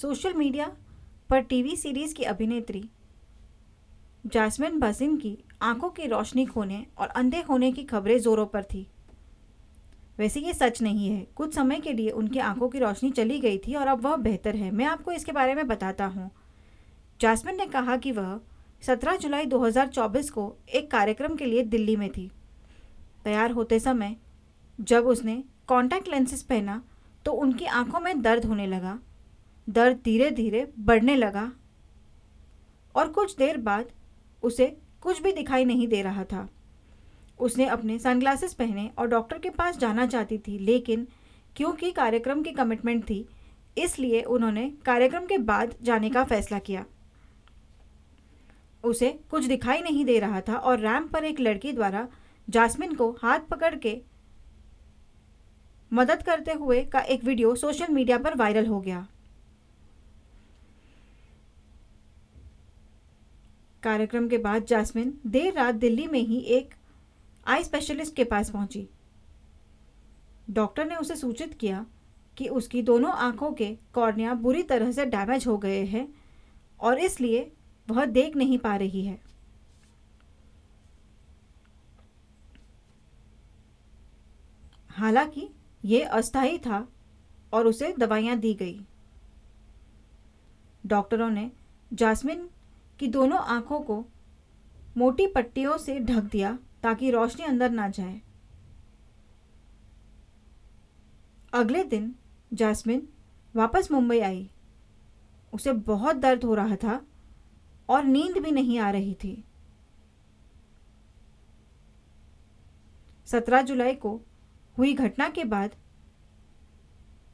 social media पर TV series की अभिनेत्री जैस्मिन बसिन की आंखों की रोशनी खोने और अंधे होने की खबरें ज़ोरों पर थी वैसे ये सच नहीं है कुछ समय के लिए उनकी आंखों की रोशनी चली गई थी और अब वह बेहतर है मैं आपको इसके बारे में बताता हूँ जैस्मिन ने कहा कि वह 17 जुलाई 2024 को एक कार्यक्रम के लिए दिल्ली में थी तैयार होते समय जब उसने कॉन्टैक्ट लेंसेज पहना तो उनकी आंखों में दर्द होने लगा दर्द धीरे धीरे बढ़ने लगा और कुछ देर बाद उसे कुछ भी दिखाई नहीं दे रहा था उसने अपने सनग्लासेस पहने और डॉक्टर के पास जाना चाहती थी लेकिन क्योंकि कार्यक्रम की कमिटमेंट थी इसलिए उन्होंने कार्यक्रम के बाद जाने का फैसला किया उसे कुछ दिखाई नहीं दे रहा था और रैम पर एक लड़की द्वारा जासमिन को हाथ पकड़ के मदद करते हुए का एक वीडियो सोशल मीडिया पर वायरल हो गया कार्यक्रम के बाद जासमिन देर रात दिल्ली में ही एक आई स्पेशलिस्ट के पास पहुंची डॉक्टर ने उसे सूचित किया कि उसकी दोनों आंखों के कॉर्निया बुरी तरह से डैमेज हो गए हैं और इसलिए वह देख नहीं पा रही है हालांकि ये अस्थाई था और उसे दवाइयाँ दी गई डॉक्टरों ने जासमिन कि दोनों आँखों को मोटी पट्टियों से ढक दिया ताकि रोशनी अंदर ना जाए अगले दिन जैस्मिन वापस मुंबई आई उसे बहुत दर्द हो रहा था और नींद भी नहीं आ रही थी सत्रह जुलाई को हुई घटना के बाद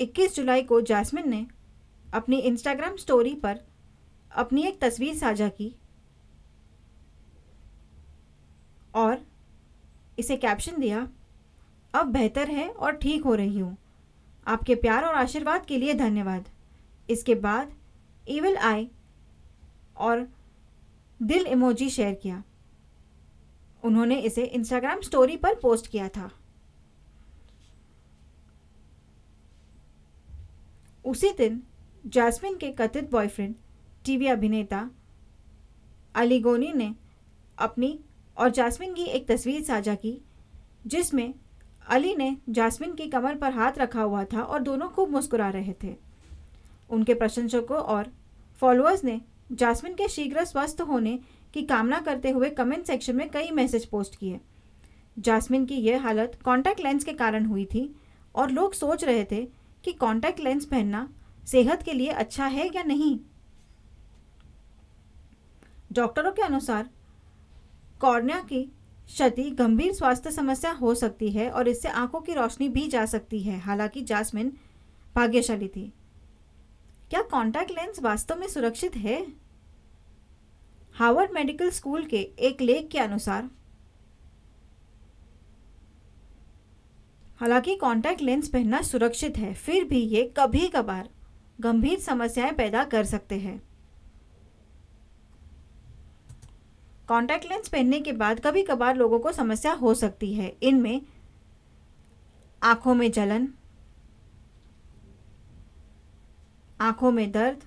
21 जुलाई को जैस्मिन ने अपनी इंस्टाग्राम स्टोरी पर अपनी एक तस्वीर साझा की और इसे कैप्शन दिया अब बेहतर है और ठीक हो रही हूँ आपके प्यार और आशीर्वाद के लिए धन्यवाद इसके बाद ईवल आई और दिल इमोजी शेयर किया उन्होंने इसे इंस्टाग्राम स्टोरी पर पोस्ट किया था उसी दिन जैस्मिन के कथित बॉयफ्रेंड टीवी अभिनेता अली गोनी ने अपनी और जासमिन की एक तस्वीर साझा की जिसमें अली ने जासमिन की कमर पर हाथ रखा हुआ था और दोनों खूब मुस्कुरा रहे थे उनके प्रशंसकों और फॉलोअर्स ने जासमिन के शीघ्र स्वस्थ होने की कामना करते हुए कमेंट सेक्शन में कई मैसेज पोस्ट किए जासमिन की यह हालत कॉन्टैक्ट लेंस के कारण हुई थी और लोग सोच रहे थे कि कॉन्टैक्ट लेंस पहनना सेहत के लिए अच्छा है या नहीं डॉक्टरों के अनुसार कॉर्निया की क्षति गंभीर स्वास्थ्य समस्या हो सकती है और इससे आंखों की रोशनी भी जा सकती है हालांकि जासमिन भाग्यशाली थी क्या कॉन्टैक्ट लेंस वास्तव में सुरक्षित है हार्वर्ड मेडिकल स्कूल के एक लेख के अनुसार हालांकि कॉन्टैक्ट लेंस पहनना सुरक्षित है फिर भी ये कभी कभार गंभीर समस्याएं पैदा कर सकते हैं कॉन्टैक्ट लेंस पहनने के बाद कभी कभार लोगों को समस्या हो सकती है इनमें आंखों में जलन आंखों में दर्द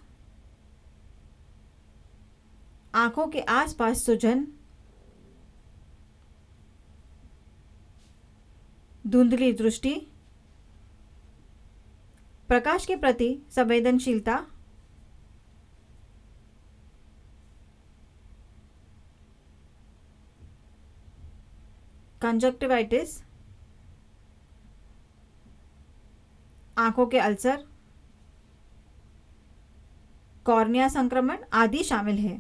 आंखों के आसपास सुजन धुंधली दृष्टि प्रकाश के प्रति संवेदनशीलता कंजक्टिवाइटिस आंखों के अल्सर कॉर्निया संक्रमण आदि शामिल है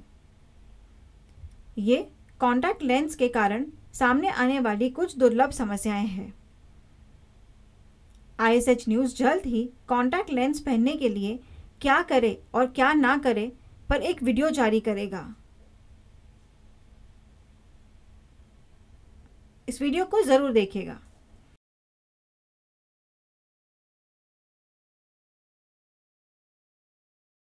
ये कॉन्टैक्ट लेंस के कारण सामने आने वाली कुछ दुर्लभ समस्याएं हैं आईएसएच न्यूज़ जल्द ही कॉन्टैक्ट लेंस पहनने के लिए क्या करे और क्या ना करे पर एक वीडियो जारी करेगा इस वीडियो को ज़रूर देखेगा